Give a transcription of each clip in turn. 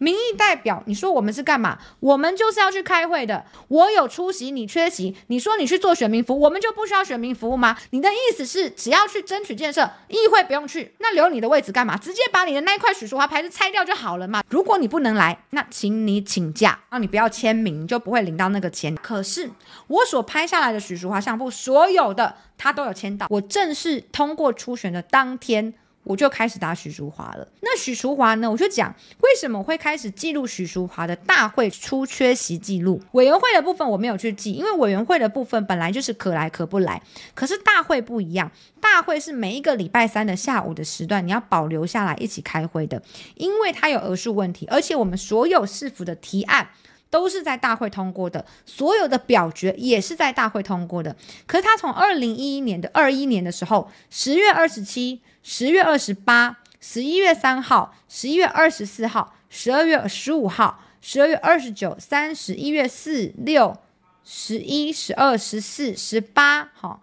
民意代表，你说我们是干嘛？我们就是要去开会的。我有出席，你缺席。你说你去做选民服务，我们就不需要选民服务吗？你的意思是，只要去争取建设议会，不用去，那留你的位置干嘛？直接把你的那块许淑华牌子拆掉就好了嘛。如果你不能来，那请你请假，让你不要签名，就不会领到那个钱。可是我所拍下来的许淑华相簿，所有的他都有签到。我正式通过初选的当天。我就开始打许淑华了。那许淑华呢？我就讲为什么会开始记录许淑华的大会出缺席记录。委员会的部分我没有去记，因为委员会的部分本来就是可来可不来。可是大会不一样，大会是每一个礼拜三的下午的时段，你要保留下来一起开会的，因为它有额数问题，而且我们所有市府的提案。都是在大会通过的，所有的表决也是在大会通过的。可是他从二零一一年的二一年的时候，十月二十七、十月二十八、十一月三号、十一月二十四号、十二月十五号、十二月二十九、三十一月四、六、十一、十二、十四、十八，哈，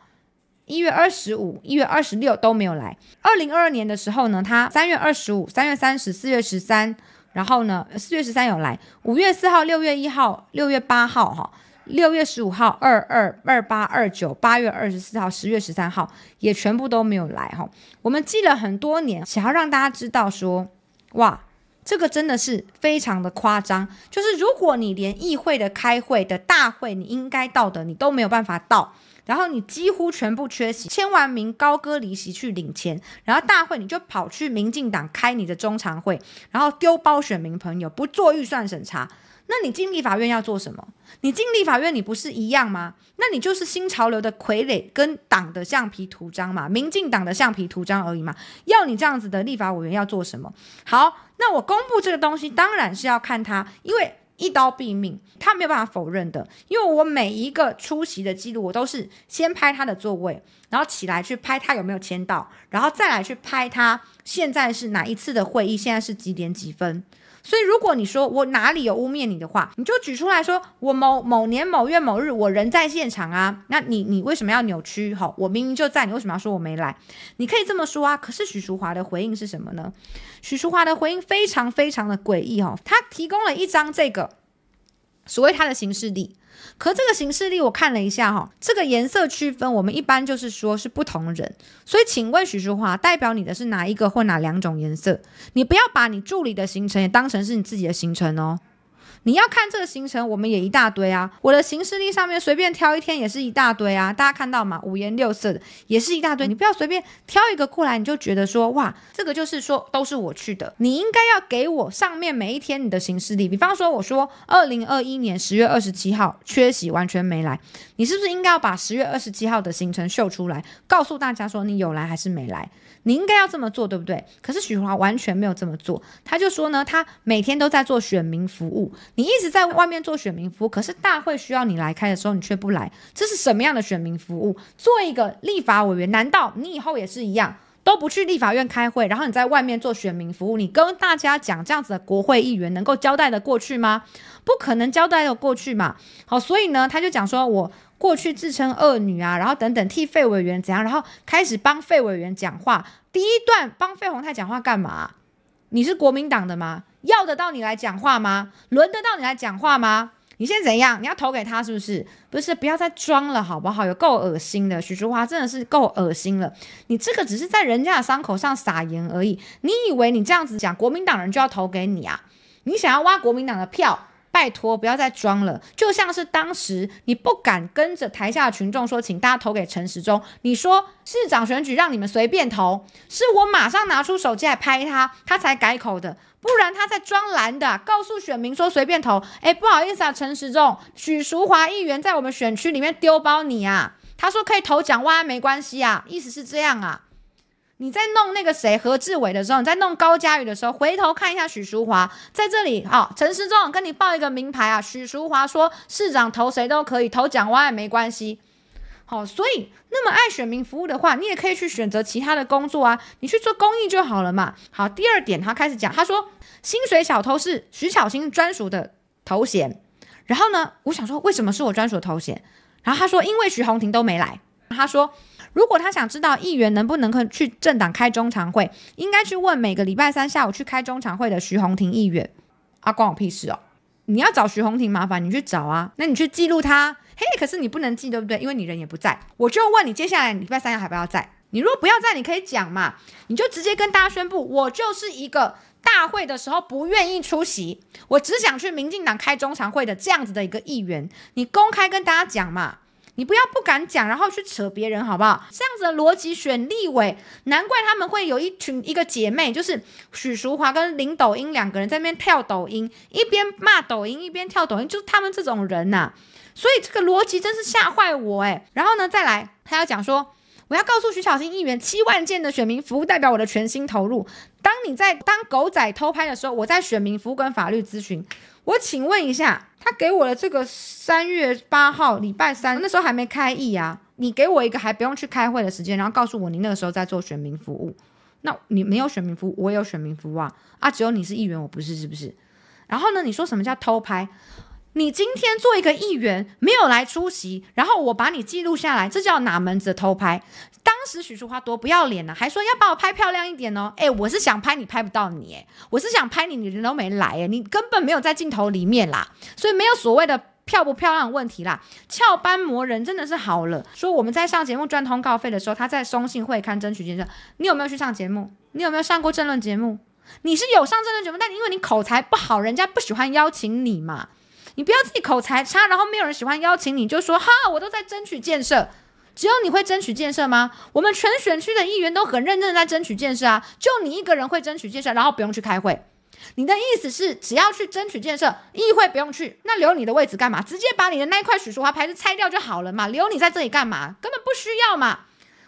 一月二十五、一月二十六都没有来。二零二二年的时候呢，他三月二十五、三月三十、四月十三。然后呢？四月十三有来，五月四号、六月一号、六月八号，哈，六月十五号、二二、二八、二九，八月二十四号、十月十三号，也全部都没有来，哈。我们记了很多年，想要让大家知道说，哇，这个真的是非常的夸张。就是如果你连议会的开会的大会，你应该到的，你都没有办法到。然后你几乎全部缺席，签完名高歌离席去领钱，然后大会你就跑去民进党开你的中常会，然后丢包选民朋友，不做预算审查，那你进立法院要做什么？你进立法院你不是一样吗？那你就是新潮流的傀儡，跟党的橡皮图章嘛，民进党的橡皮图章而已嘛，要你这样子的立法委员要做什么？好，那我公布这个东西当然是要看他，因为。一刀毙命，他没有办法否认的，因为我每一个出席的记录，我都是先拍他的座位，然后起来去拍他有没有签到，然后再来去拍他现在是哪一次的会议，现在是几点几分。所以，如果你说我哪里有污蔑你的话，你就举出来说我某某年某月某日我人在现场啊，那你你为什么要扭曲？吼，我明明就在，你为什么要说我没来？你可以这么说啊。可是许淑华的回应是什么呢？许淑华的回应非常非常的诡异哦，他提供了一张这个。所谓它的形式力，可这个形式力我看了一下哈，这个颜色区分我们一般就是说是不同人，所以请问徐淑华，代表你的是哪一个或哪两种颜色？你不要把你助理的行程也当成是你自己的行程哦。你要看这个行程，我们也一大堆啊。我的行事历上面随便挑一天也是一大堆啊。大家看到吗？五颜六色的也是一大堆。你不要随便挑一个过来，你就觉得说哇，这个就是说都是我去的。你应该要给我上面每一天你的行事历。比方说我说二零二一年十月二十七号缺席，完全没来，你是不是应该要把十月二十七号的行程秀出来，告诉大家说你有来还是没来？你应该要这么做，对不对？可是许华完全没有这么做，他就说呢，他每天都在做选民服务。你一直在外面做选民服务，可是大会需要你来开的时候，你却不来，这是什么样的选民服务？做一个立法委员，难道你以后也是一样，都不去立法院开会，然后你在外面做选民服务，你跟大家讲这样子的国会议员能够交代的过去吗？不可能交代的过去嘛。好，所以呢，他就讲说，我过去自称恶女啊，然后等等替费委员怎样，然后开始帮费委员讲话。第一段帮费宏泰讲话干嘛？你是国民党的吗？要得到你来讲话吗？轮得到你来讲话吗？你现在怎样？你要投给他是不是？不是，不要再装了，好不好？有够恶心的，许淑华真的是够恶心了。你这个只是在人家的伤口上撒盐而已。你以为你这样子讲，国民党人就要投给你啊？你想要挖国民党的票？拜托，不要再装了！就像是当时你不敢跟着台下群众说，请大家投给陈时中。你说市长选举让你们随便投，是我马上拿出手机来拍他，他才改口的。不然他在装蓝的，告诉选民说随便投。哎，不好意思啊，陈时中，许淑华议员在我们选区里面丢包你啊。他说可以投蒋万安，没关系啊，意思是这样啊。你在弄那个谁何志伟的时候，你在弄高佳宇的时候，回头看一下许淑华在这里。啊，陈时中跟你报一个名牌啊，许淑华说市长投谁都可以，投蒋万也没关系。好，所以那么爱选民服务的话，你也可以去选择其他的工作啊，你去做公益就好了嘛。好，第二点他开始讲，他说薪水小偷是徐巧兴专属的头衔。然后呢，我想说为什么是我专属头衔？然后他说因为徐宏婷都没来。他说。如果他想知道议员能不能去去政党开中常会，应该去问每个礼拜三下午去开中常会的徐宏庭议员。啊，关我屁事哦！你要找徐宏庭麻烦，你去找啊。那你去记录他，嘿，可是你不能记，对不对？因为你人也不在。我就问你，接下来礼拜三要还不要在？你如果不要在，你可以讲嘛，你就直接跟大家宣布，我就是一个大会的时候不愿意出席，我只想去民进党开中常会的这样子的一个议员，你公开跟大家讲嘛。你不要不敢讲，然后去扯别人，好不好？这样子的逻辑选立委，难怪他们会有一群一个姐妹，就是许淑华跟林抖音两个人在那边跳抖音，一边骂抖音，一边跳抖音，就是他们这种人呐。所以这个逻辑真是吓坏我诶。然后呢，再来他要讲说，我要告诉徐小新议员，七万件的选民服务代表我的全心投入。当你在当狗仔偷拍的时候，我在选民服务跟法律咨询。我请问一下，他给我的这个三月八号礼拜三那时候还没开议啊？你给我一个还不用去开会的时间，然后告诉我你那个时候在做选民服务，那你没有选民服，务，我有选民服务啊！啊，只有你是议员，我不是，是不是？然后呢，你说什么叫偷拍？你今天做一个议员没有来出席，然后我把你记录下来，这叫哪门子偷拍？当时许淑华多不要脸呢，还说要把我拍漂亮一点哦。哎，我是想拍你，拍不到你哎，我是想拍你，你人都没来哎，你根本没有在镜头里面啦，所以没有所谓的漂不漂亮问题啦。翘班磨人真的是好了。说我们在上节目赚通告费的时候，他在《松信会刊》争取建设，你有没有去上节目？你有没有上过政论节目？你是有上政论节目，但因为你口才不好，人家不喜欢邀请你嘛。你不要自己口才差，然后没有人喜欢邀请你，就说哈，我都在争取建设，只有你会争取建设吗？我们全选区的议员都很认真在争取建设啊，就你一个人会争取建设，然后不用去开会。你的意思是只要去争取建设，议会不用去，那留你的位置干嘛？直接把你的那一块许淑华牌子拆掉就好了嘛，留你在这里干嘛？根本不需要嘛。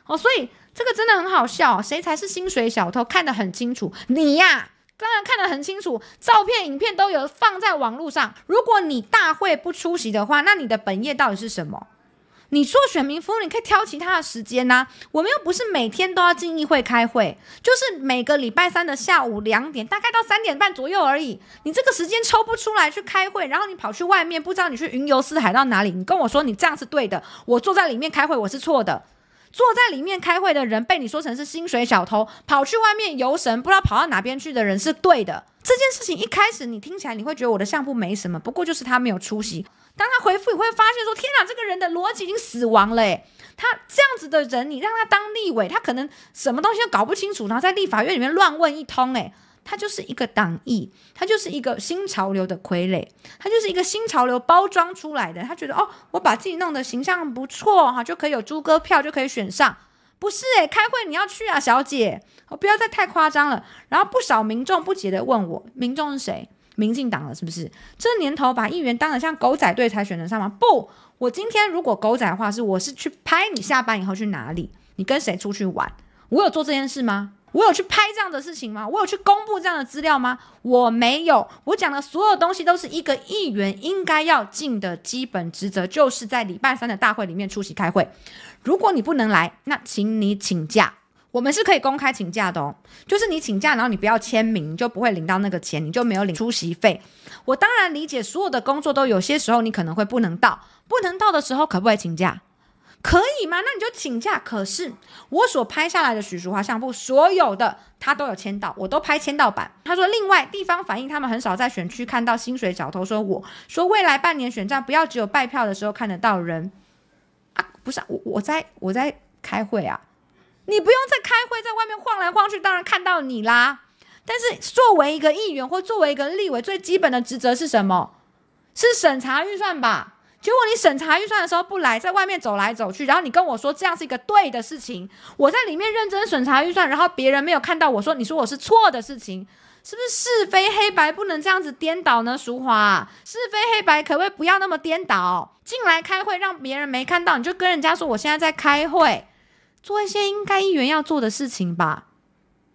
哦，所以这个真的很好笑，谁才是薪水小偷？看得很清楚，你呀。当然看得很清楚，照片、影片都有放在网络上。如果你大会不出席的话，那你的本业到底是什么？你做选民服务，你可以挑其他的时间呐。我们又不是每天都要进议会开会，就是每个礼拜三的下午两点，大概到三点半左右而已。你这个时间抽不出来去开会，然后你跑去外面，不知道你去云游四海到哪里？你跟我说你这样是对的，我坐在里面开会我是错的。坐在里面开会的人被你说成是薪水小偷，跑去外面游神，不知道跑到哪边去的人是对的。这件事情一开始你听起来你会觉得我的项目没什么，不过就是他没有出席。当他回复，你会发现说：天哪，这个人的逻辑已经死亡了！他这样子的人，你让他当立委，他可能什么东西都搞不清楚，然后在立法院里面乱问一通，哎。他就是一个党意，他就是一个新潮流的傀儡，他就是一个新潮流包装出来的。他觉得哦，我把自己弄得形象不错哈，就可以有猪哥票，就可以选上。不是诶，开会你要去啊，小姐，哦，不要再太夸张了。然后不少民众不解的问我：民众是谁？民进党了是不是？这年头把议员当得像狗仔队才选得上吗？不，我今天如果狗仔的话是，我是去拍你下班以后去哪里，你跟谁出去玩？我有做这件事吗？我有去拍这样的事情吗？我有去公布这样的资料吗？我没有。我讲的所有东西都是一个议员应该要尽的基本职责，就是在礼拜三的大会里面出席开会。如果你不能来，那请你请假。我们是可以公开请假的哦。就是你请假，然后你不要签名，你就不会领到那个钱，你就没有领出席费。我当然理解，所有的工作都有些时候你可能会不能到。不能到的时候可不可以请假？可以吗？那你就请假。可是我所拍下来的许淑华相簿，所有的他都有签到，我都拍签到版。他说，另外地方反映他们很少在选区看到薪水小偷。说我说未来半年选战不要只有拜票的时候看得到人啊，不是我我在我在开会啊，你不用在开会，在外面晃来晃去，当然看到你啦。但是作为一个议员或作为一个立委，最基本的职责是什么？是审查预算吧。结果你审查预算的时候不来，在外面走来走去，然后你跟我说这样是一个对的事情。我在里面认真审查预算，然后别人没有看到我说，你说我是错的事情，是不是是非黑白不能这样子颠倒呢？淑华，是非黑白可不可以不要那么颠倒？进来开会让别人没看到，你就跟人家说我现在在开会，做一些应该议员要做的事情吧。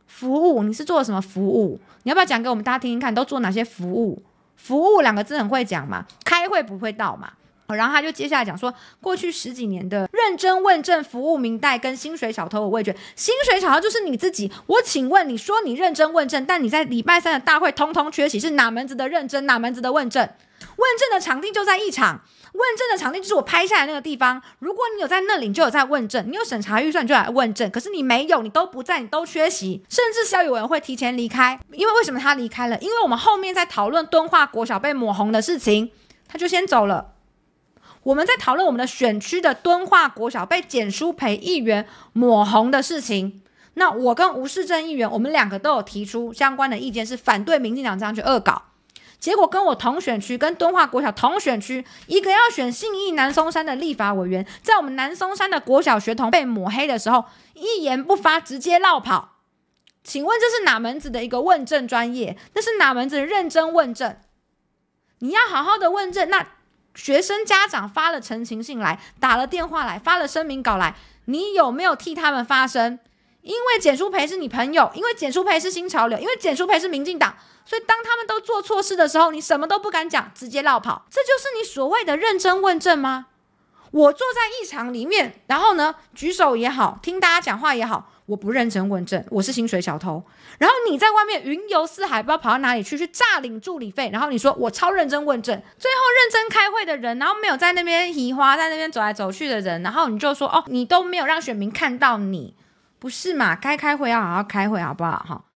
服务你是做什么服务？你要不要讲给我们大家听听看，都做哪些服务？服务两个字很会讲嘛？开会不会到嘛？然后他就接下来讲说，过去十几年的认真问政、服务明代跟薪水小偷，我未觉，薪水小偷就是你自己。我请问你说你认真问政，但你在礼拜三的大会通通缺席，是哪门子的认真？哪门子的问政？问政的场地就在一场，问政的场地就是我拍下来那个地方。如果你有在那里，你就有在问政；你有审查预算，你就来问政。可是你没有，你都不在，你都缺席，甚至肖友文会提前离开。因为为什么他离开了？因为我们后面在讨论敦化国小被抹红的事情，他就先走了。我们在讨论我们的选区的敦化国小被简书培议员抹红的事情。那我跟吴世正议员，我们两个都有提出相关的意见，是反对民进党这样去恶搞。结果跟我同选区、跟敦化国小同选区，一个要选信义南松山的立法委员，在我们南松山的国小学童被抹黑的时候，一言不发，直接绕跑。请问这是哪门子的一个问政专业？那是哪门子认真问政？你要好好的问政，那。学生家长发了陈情信来，打了电话来，发了声明稿来，你有没有替他们发声？因为简书培是你朋友，因为简书培是新潮流，因为简书培是民进党，所以当他们都做错事的时候，你什么都不敢讲，直接绕跑，这就是你所谓的认真问政吗？我坐在议场里面，然后呢，举手也好，听大家讲话也好。我不认真问证，我是薪水小偷。然后你在外面云游四海，不知道跑到哪里去去诈领助理费。然后你说我超认真问证，最后认真开会的人，然后没有在那边移花，在那边走来走去的人，然后你就说哦，你都没有让选民看到你，不是嘛？该开会要好好开会，好不好？哈。